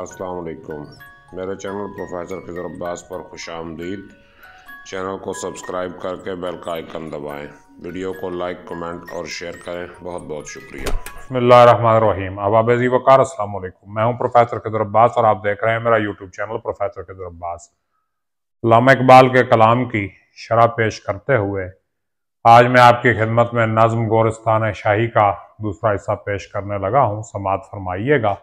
अस्सलाम मेरे channel professor फिजर Abbas पर खुश आमदीद चैनल को सब्सक्राइब करके बेल का आइकन दबाएं वीडियो को लाइक कमेंट और शेयर करें बहुत बहुत शुक्रिया बसमीम आबाब अजी वकार अस्सलाम मैं हूं प्रोफेसर खजर अब्बास और आप देख रहे हैं मेरा YouTube channel professor Khajar Abbas Lama Iqbal के कलाम की शरह पेश करते हुए आज मैं आपकी खिदमत में नज़म गोरस्तान शाही का दूसरा हिस्सा पेश करने लगा हूँ समात फरमाइएगा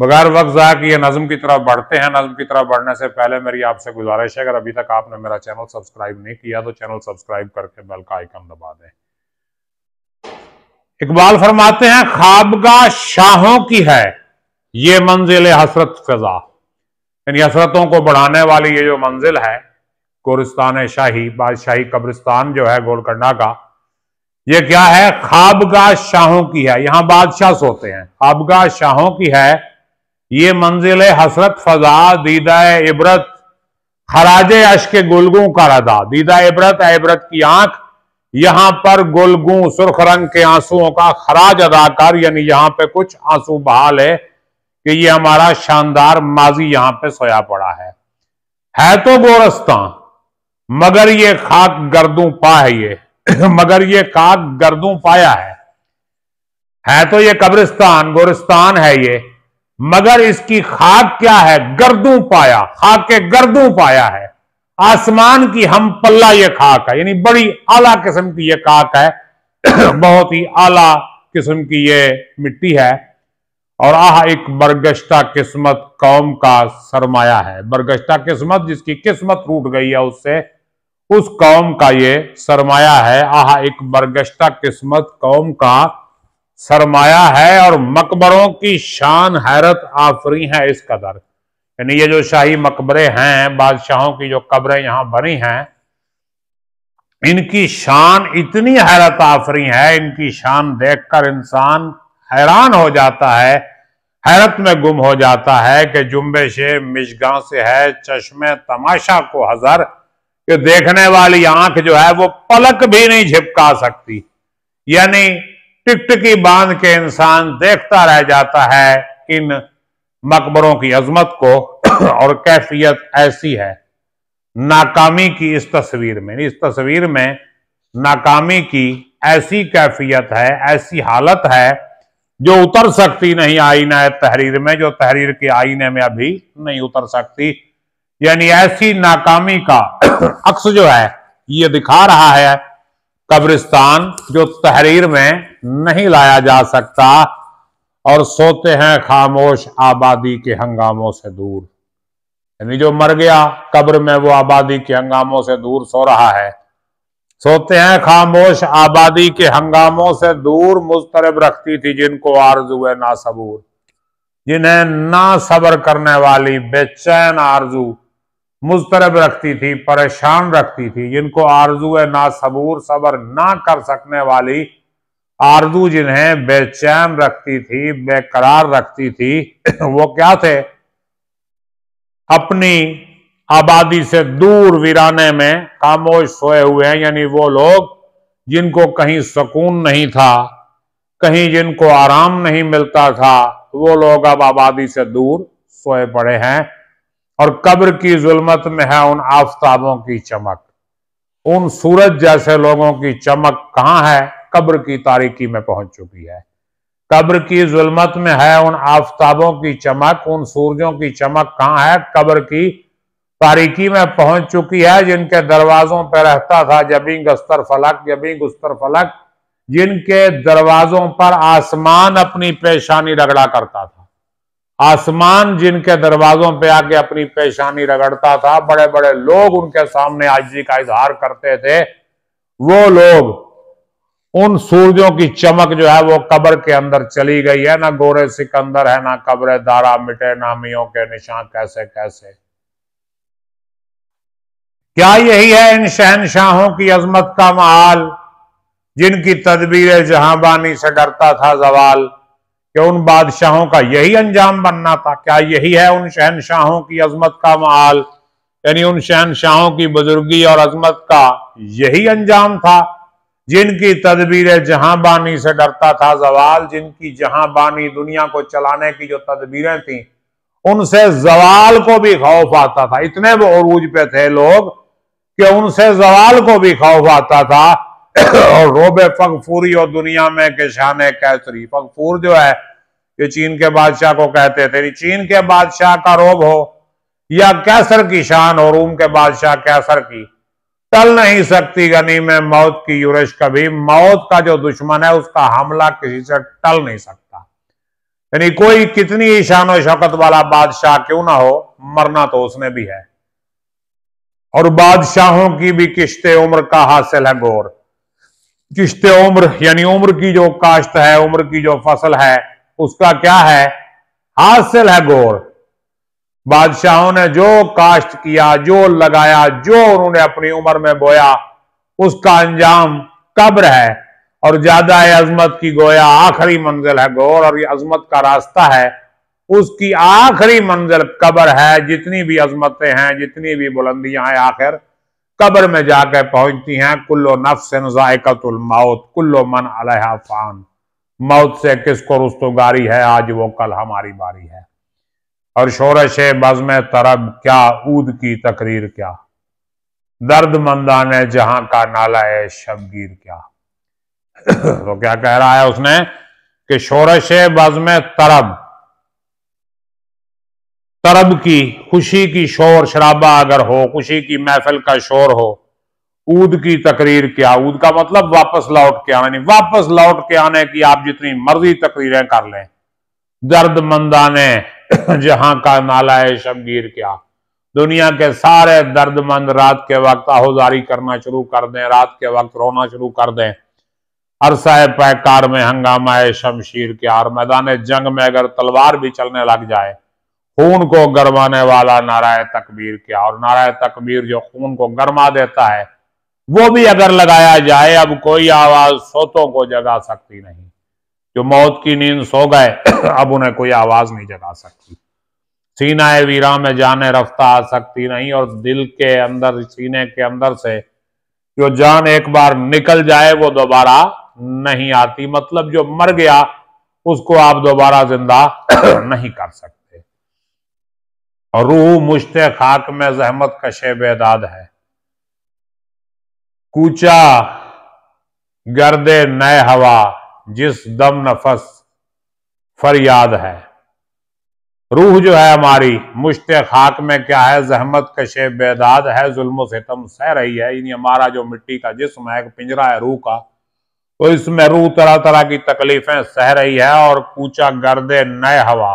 बगैर वक्त ज़ाया यह नज़म की तरफ बढ़ते हैं नज़म की तरफ बढ़ने से पहले मेरी आपसे गुजारिश है अगर अभी तक आपने मेरा चैनल सब्सक्राइब नहीं किया तो चैनल सब्सक्राइब करके बेल का आइकन दबा दें इकबाल फरमाते हैं खाबगा शाहों की है ये मंजिल हसरत फजा यानी हसरतों को बढ़ाने वाली ये जो मंजिल है गोरिस्तान शाही बादशाही कब्रिस्तान जो है गोलकंडा का ये क्या है खाबगा शाहों की है यहां बादशाह सोते हैं खाबगा शाहों की है ये मंजिल है हसरत फजा दीदा इबरत खराज अश के गुलगू का रदा दीदा इबरत इबरत की आंख यहां पर गुलगू सुर्ख रंग के आंसुओं का खराज अदा कर यानी यहां पे कुछ आंसू बहाल है कि ये हमारा शानदार माजी यहां पे सोया पड़ा है है तो गोरस्ता मगर ये खाक गर्दू पा है ये मगर ये खाक गर्दू पाया है है तो ये कब्रिस्तान गोरिस्तान है ये मगर इसकी खाक क्या है गर्दू पाया खाक गर्दू पाया है आसमान की हम पल्ला ये खाक है यानी बड़ी आला किस्म की ये खाक है बहुत ही आला किस्म की ये मिट्टी है और आह एक बरगश्ता किस्मत कौम का सरमाया है बरगश्ता किस्मत जिसकी किस्मत रूट गई है उससे उस कौम का ये सरमाया है आह एक बरगश्ता किस्मत कौम का सरमाया है और मकबरों की शान हैरत आफरी है इस कदर यानी ये जो शाही मकबरे हैं बादशाहों की जो कब्रें यहां बनी हैं इनकी शान इतनी हैरत आफरी है इनकी शान देखकर इंसान हैरान हो जाता है हैरत में गुम हो जाता है कि जुम्बे से मिशगा से है चश्मे तमाशा को हजर के देखने वाली आंख जो है वो पलक भी नहीं झिपका सकती यानी टिकटकी बांध के इंसान देखता रह जाता है इन मकबरों की अजमत को और कैफियत ऐसी है नाकामी की इस तस्वीर में इस तस्वीर में नाकामी की ऐसी कैफियत है ऐसी हालत है जो उतर सकती नहीं आईना तहरीर में जो तहरीर के आईने में अभी नहीं उतर सकती यानी ऐसी नाकामी का अक्स जो है ये दिखा रहा है कब्रिस्तान जो तहरीर में नहीं लाया जा सकता और सोते हैं खामोश आबादी के हंगामों से दूर यानी जो मर गया कब्र में वो आबादी के हंगामों से दूर सो रहा है सोते हैं खामोश आबादी के हंगामों से दूर मुस्तरब रखती थी जिनको आरजू है ना सबूर जिन्हें ना सबर करने वाली बेचैन आरजू मुस्तरब रखती थी परेशान रखती थी जिनको आरजू ना सबूर सबर ना कर सकने वाली आरजू जिन्हें बेचैन रखती थी बेकरार रखती थी वो क्या थे अपनी आबादी से दूर वीराने में खामोश सोए हुए हैं यानी वो लोग जिनको कहीं सुकून नहीं था कहीं जिनको आराम नहीं मिलता था वो लोग अब आबादी से दूर सोए पड़े हैं और कब्र की जुलमत में है उन आफताबों की चमक उन सूरज जैसे लोगों की चमक कहाँ है कब्र की तारीकी में पहुंच चुकी है कब्र की जुलमत में है उन आफताबों की चमक उन सूरजों की चमक कहाँ है कब्र की तारीकी में पहुंच चुकी है जिनके दरवाजों पर रहता था जबी अस्तर फलक जबी उस्तर फलक जिनके दरवाजों पर आसमान अपनी पेशानी रगड़ा करता था आसमान जिनके दरवाजों पे आके अपनी पेशानी रगड़ता था बड़े बड़े लोग उनके सामने आजी का इजहार करते थे वो लोग उन सूर्यों की चमक जो है वो कब्र के अंदर चली गई है ना गोरे सिकंदर है ना कब्र दारा मिटे नामियों के निशान कैसे कैसे क्या यही है इन शहनशाहों की अजमत का महाल जिनकी तदबीर बानी से डरता था जवाल कि उन बादशाहों का यही अंजाम बनना था क्या यही है उन शहनशाहों की अजमत का माल यानी उन शहनशाहों की बुजुर्गी और अजमत का यही अंजाम था जिनकी तदबीर जहां बानी से डरता था जवाल जिनकी जहां बानी दुनिया को चलाने की जो तदबीरें थी उनसे जवाल को भी खौफ आता था इतने वो अरूज पे थे लोग कि उनसे जवाल को भी खौफ आता था और रोबे फगफूरी और दुनिया में के शान कैसरी फगफूर जो है ये चीन के बादशाह को कहते थे चीन के बादशाह का रोब हो या कैसर की शान और रूम के बादशाह कैसर की टल नहीं सकती गनी में मौत की यूरश कभी मौत का जो दुश्मन है उसका हमला किसी से टल नहीं सकता यानी कोई कितनी ईशान शान शौकत वाला बादशाह क्यों ना हो मरना तो उसने भी है और बादशाहों की भी किश्ते उम्र का हासिल है गोर किश्ते उम्र यानी उम्र की जो काश्त है उम्र की जो फसल है उसका क्या है हासिल है गौर बादशाहों ने जो काश्त किया जो लगाया जो उन्होंने अपनी उम्र में बोया उसका अंजाम कब्र है और ज्यादा अजमत की गोया आखिरी मंजिल है गौर और ये अजमत का रास्ता है उसकी आखिरी मंजिल कब्र है जितनी भी अजमतें हैं जितनी भी बुलंदियां हैं आखिर कब्र में जाकर पहुंचती हैं कुल्लो नफ्स जायकतुल मौत कुल्लो मन अलहा फान मौत से किसको रुस्तुगारी है आज वो कल हमारी बारी है और शोरश बज़म तरब क्या ऊद की तकरीर क्या दर्द मंदा ने जहां का नाला है शबगीर क्या तो क्या कह रहा है उसने कि शोरश बज़म तरब तरब की खुशी की शोर शराबा अगर हो खुशी की महफिल का शोर हो ऊद की तकरीर क्या ऊद का मतलब वापस लौट के आना नहीं वापस लौट के आने की आप जितनी मर्जी तकरीरें कर लें दर्द मंदाने जहां का नाला है शमगीर क्या दुनिया के सारे दर्दमंद रात के वक्त आहोजारी करना शुरू कर दें रात के वक्त रोना शुरू कर दें अरसा पैकार में हंगामा है शमशीर क्या और मैदान जंग में अगर तलवार भी चलने लग जाए खून को गरमाने वाला नारायण तकबीर क्या और नारायण तकबीर जो खून को गरमा देता है वो भी अगर लगाया जाए अब कोई आवाज सोतों को जगा सकती नहीं जो मौत की नींद सो गए अब उन्हें कोई आवाज नहीं जगा सकती सीना वीरा में जाने रफ्ता आ सकती नहीं और दिल के अंदर सीने के अंदर से जो जान एक बार निकल जाए वो दोबारा नहीं आती मतलब जो मर गया उसको आप दोबारा जिंदा नहीं कर सकते और रूह मुश्ते खाक में जहमत कशे बेदाद है कूचा गर्दे नए हवा जिस दम नफस फरियाद है रूह जो है हमारी मुश्त खाक में क्या है जहमत कशे बेदाद है जुल्म सितम सह रही है यानी हमारा जो मिट्टी का जिसम है पिंजरा है रूह का तो इसमें रूह तरह तरह की तकलीफें सह रही है और कूचा गर्दे नए हवा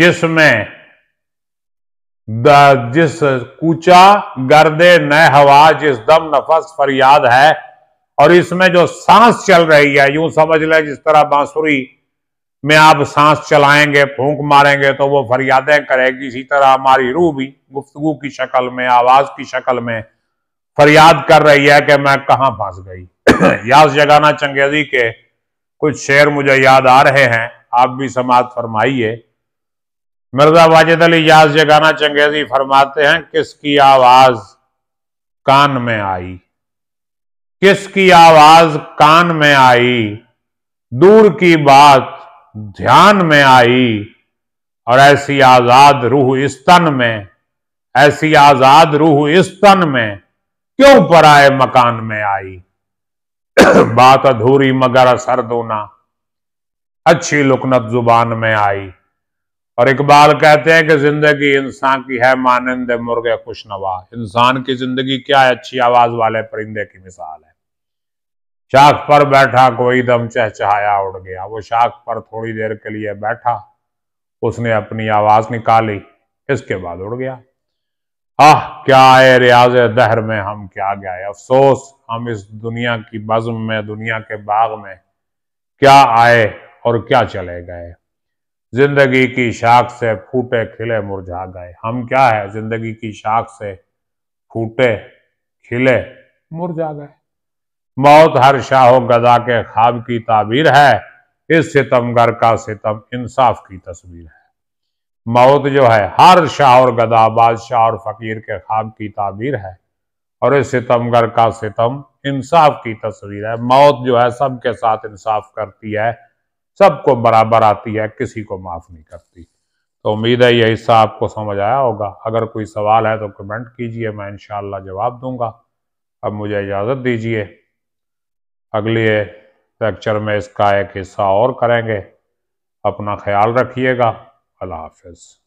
जिसमें जिस कूचा गर्दे न हवा जिस दम नफस फरियाद है और इसमें जो सांस चल रही है यूं समझ लें जिस तरह बांसुरी में आप सांस चलाएंगे फूंक मारेंगे तो वो फरियादें करेगी इसी तरह हमारी रूह भी गुफ्तगु की शक्ल में आवाज की शक्ल में फरियाद कर रही है कि मैं कहाँ फंस गई यास जगाना चंगेजी के कुछ शेर मुझे याद आ रहे हैं आप भी समाज फरमाइए मिर्जा वाजिद अली ये जगाना चंगेजी फरमाते हैं किसकी आवाज कान में आई किसकी आवाज कान में आई दूर की बात ध्यान में आई और ऐसी आजाद रूह इस तन में ऐसी आजाद रूह इस तन में क्यों पराए मकान में आई बात अधूरी मगर असर दोना अच्छी लुकनत जुबान में आई और इकबाल कहते हैं कि जिंदगी इंसान की है मानंद मुर्गे खुशनवा इंसान की जिंदगी क्या है अच्छी आवाज वाले परिंदे की मिसाल है शाख पर बैठा कोई दम चहचहाया उड़ गया वो शाख पर थोड़ी देर के लिए बैठा उसने अपनी आवाज निकाली इसके बाद उड़ गया आह क्या आए रियाज दहर में हम क्या गए अफसोस हम इस दुनिया की बज़म में दुनिया के बाग में क्या आए और क्या चले गए जिंदगी की शाख से फूटे खिले मुरझा गए हम क्या है जिंदगी की शाख से फूटे खिले मुरझा गए मौत हर शाह गदा के ख्वाब की ताबीर है इस सितमगर का सितम इंसाफ की तस्वीर है मौत जो है हर शाह और गदा बादशाह और फकीर के ख्वाब की ताबीर है और इस सितमगर का सितम इंसाफ की तस्वीर है मौत जो है सबके साथ इंसाफ करती है सबको बराबर आती है किसी को माफ नहीं करती तो उम्मीद है यह हिस्सा आपको समझ आया होगा अगर कोई सवाल है तो कमेंट कीजिए मैं इनशाला जवाब दूंगा अब मुझे इजाज़त दीजिए अगले लेक्चर में इसका एक हिस्सा और करेंगे अपना ख्याल रखिएगा अल्लाह हाफिज़